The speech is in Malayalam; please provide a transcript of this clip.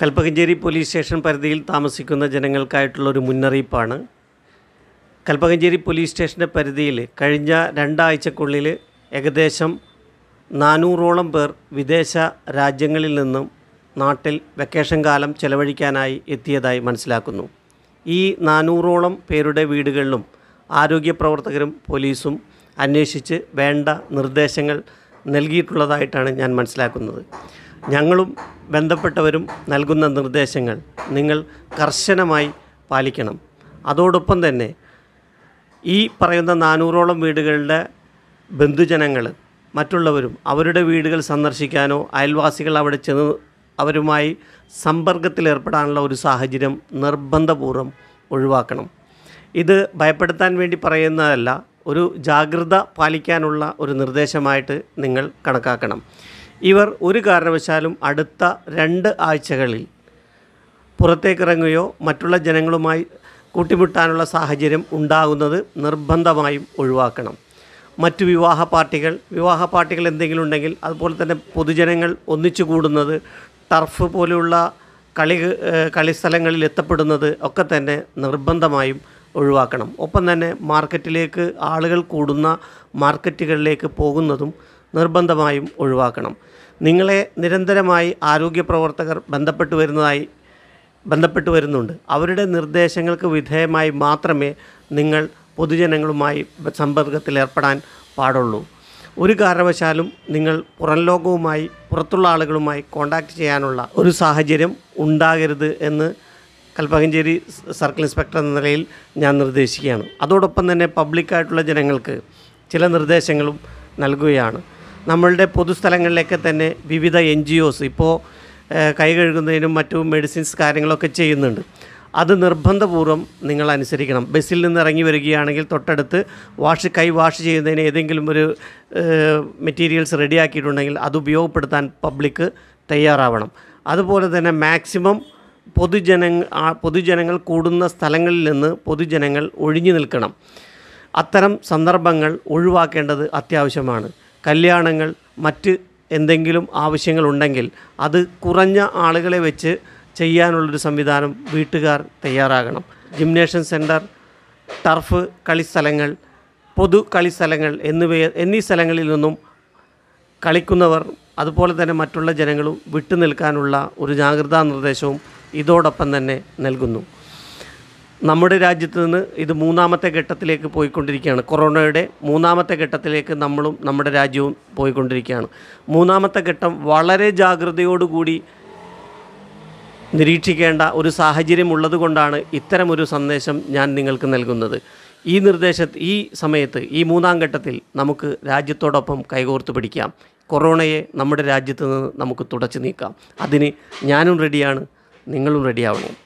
കൽപ്പകഞ്ചേരി പോലീസ് സ്റ്റേഷൻ പരിധിയിൽ താമസിക്കുന്ന ജനങ്ങൾക്കായിട്ടുള്ള ഒരു മുന്നറിയിപ്പാണ് കൽപ്പകഞ്ചേരി പോലീസ് സ്റ്റേഷൻ്റെ പരിധിയിൽ കഴിഞ്ഞ രണ്ടാഴ്ചക്കുള്ളിൽ ഏകദേശം നാനൂറോളം പേർ വിദേശ രാജ്യങ്ങളിൽ നിന്നും നാട്ടിൽ വെക്കേഷൻ കാലം ചെലവഴിക്കാനായി എത്തിയതായി മനസ്സിലാക്കുന്നു ഈ നാനൂറോളം പേരുടെ വീടുകളിലും ആരോഗ്യ പ്രവർത്തകരും പോലീസും അന്വേഷിച്ച് വേണ്ട നിർദ്ദേശങ്ങൾ നൽകിയിട്ടുള്ളതായിട്ടാണ് ഞാൻ മനസ്സിലാക്കുന്നത് ഞങ്ങളും ബന്ധപ്പെട്ടവരും നൽകുന്ന നിർദ്ദേശങ്ങൾ നിങ്ങൾ കർശനമായി പാലിക്കണം അതോടൊപ്പം തന്നെ ഈ പറയുന്ന നാനൂറോളം വീടുകളുടെ ബന്ധുജനങ്ങൾ മറ്റുള്ളവരും അവരുടെ വീടുകൾ സന്ദർശിക്കാനോ അയൽവാസികൾ അവിടെ ചെന്ന് അവരുമായി സമ്പർക്കത്തിലേർപ്പെടാനുള്ള ഒരു സാഹചര്യം നിർബന്ധപൂർവ്വം ഒഴിവാക്കണം ഇത് ഭയപ്പെടുത്താൻ വേണ്ടി പറയുന്നതല്ല ഒരു ജാഗ്രത പാലിക്കാനുള്ള ഒരു നിർദ്ദേശമായിട്ട് നിങ്ങൾ കണക്കാക്കണം ഇവർ ഒരു കാരണവശാലും അടുത്ത രണ്ട് ആഴ്ചകളിൽ പുറത്തേക്കിറങ്ങുകയോ മറ്റുള്ള ജനങ്ങളുമായി കൂട്ടിമുട്ടാനുള്ള സാഹചര്യം ഉണ്ടാകുന്നത് നിർബന്ധമായും ഒഴിവാക്കണം മറ്റു വിവാഹ പാർട്ടികൾ വിവാഹ പാർട്ടികൾ എന്തെങ്കിലും ഉണ്ടെങ്കിൽ അതുപോലെ തന്നെ പൊതുജനങ്ങൾ ഒന്നിച്ചു കൂടുന്നത് ടർഫ് പോലെയുള്ള കളി കളിസ്ഥലങ്ങളിൽ എത്തപ്പെടുന്നത് ഒക്കെ തന്നെ നിർബന്ധമായും ഒഴിവാക്കണം ഒപ്പം തന്നെ മാർക്കറ്റിലേക്ക് ആളുകൾ കൂടുന്ന മാർക്കറ്റുകളിലേക്ക് പോകുന്നതും നിർബന്ധമായും ഒഴിവാക്കണം നിങ്ങളെ നിരന്തരമായി ആരോഗ്യ പ്രവർത്തകർ ബന്ധപ്പെട്ട് വരുന്നതായി ബന്ധപ്പെട്ട് വരുന്നുണ്ട് അവരുടെ നിർദ്ദേശങ്ങൾക്ക് വിധേയമായി മാത്രമേ നിങ്ങൾ പൊതുജനങ്ങളുമായി സമ്പർക്കത്തിലേർപ്പെടാൻ പാടുള്ളൂ ഒരു കാരണവശാലും നിങ്ങൾ പുറം ലോകവുമായി പുറത്തുള്ള ആളുകളുമായി കോണ്ടാക്ട് ചെയ്യാനുള്ള ഒരു സാഹചര്യം ഉണ്ടാകരുത് എന്ന് കൽപ്പകഞ്ചേരി സർക്കിൾ ഇൻസ്പെക്ടർ എന്ന നിലയിൽ ഞാൻ നിർദ്ദേശിക്കുകയാണ് അതോടൊപ്പം തന്നെ പബ്ലിക്കായിട്ടുള്ള ജനങ്ങൾക്ക് ചില നിർദ്ദേശങ്ങളും നൽകുകയാണ് നമ്മളുടെ പൊതുസ്ഥലങ്ങളിലൊക്കെ തന്നെ വിവിധ എൻ ജി ഒസ് ഇപ്പോൾ കൈ കഴുകുന്നതിനും മറ്റു മെഡിസിൻസ് കാര്യങ്ങളൊക്കെ ചെയ്യുന്നുണ്ട് അത് നിർബന്ധപൂർവ്വം നിങ്ങൾ അനുസരിക്കണം ബസ്സിൽ നിന്ന് ഇറങ്ങി വരികയാണെങ്കിൽ തൊട്ടടുത്ത് വാഷ് കൈ വാഷ് ചെയ്യുന്നതിന് ഏതെങ്കിലും ഒരു മെറ്റീരിയൽസ് റെഡിയാക്കിയിട്ടുണ്ടെങ്കിൽ അത് ഉപയോഗപ്പെടുത്താൻ പബ്ലിക് തയ്യാറാവണം അതുപോലെ തന്നെ മാക്സിമം പൊതുജന പൊതുജനങ്ങൾ കൂടുന്ന സ്ഥലങ്ങളിൽ നിന്ന് പൊതുജനങ്ങൾ ഒഴിഞ്ഞു നിൽക്കണം അത്തരം സന്ദർഭങ്ങൾ ഒഴിവാക്കേണ്ടത് അത്യാവശ്യമാണ് കല്യാണങ്ങൾ മറ്റ് എന്തെങ്കിലും ആവശ്യങ്ങളുണ്ടെങ്കിൽ അത് കുറഞ്ഞ ആളുകളെ വെച്ച് ചെയ്യാനുള്ളൊരു സംവിധാനം വീട്ടുകാർ തയ്യാറാകണം ജിംനേഷൻ സെൻറ്റർ ടർഫ് കളിസ്ഥലങ്ങൾ പൊതു കളിസ്ഥലങ്ങൾ എന്നിവ എന്നീ സ്ഥലങ്ങളിൽ നിന്നും കളിക്കുന്നവർ അതുപോലെ തന്നെ മറ്റുള്ള ജനങ്ങളും വിട്ടുനിൽക്കാനുള്ള ഒരു ജാഗ്രതാ നിർദ്ദേശവും ഇതോടൊപ്പം തന്നെ നൽകുന്നു നമ്മുടെ രാജ്യത്ത് നിന്ന് ഇത് മൂന്നാമത്തെ ഘട്ടത്തിലേക്ക് പോയിക്കൊണ്ടിരിക്കുകയാണ് കൊറോണയുടെ മൂന്നാമത്തെ ഘട്ടത്തിലേക്ക് നമ്മളും നമ്മുടെ രാജ്യവും പോയിക്കൊണ്ടിരിക്കുകയാണ് മൂന്നാമത്തെ ഘട്ടം വളരെ ജാഗ്രതയോടുകൂടി നിരീക്ഷിക്കേണ്ട ഒരു സാഹചര്യം ഉള്ളതുകൊണ്ടാണ് ഇത്തരമൊരു സന്ദേശം ഞാൻ നിങ്ങൾക്ക് നൽകുന്നത് ഈ നിർദ്ദേശ ഈ സമയത്ത് ഈ മൂന്നാം ഘട്ടത്തിൽ നമുക്ക് രാജ്യത്തോടൊപ്പം കൈകോർത്ത് പിടിക്കാം കൊറോണയെ നമ്മുടെ രാജ്യത്ത് നിന്ന് നമുക്ക് തുടച്ചു നീക്കാം അതിന് ഞാനും റെഡിയാണ് നിങ്ങളും റെഡിയാവണം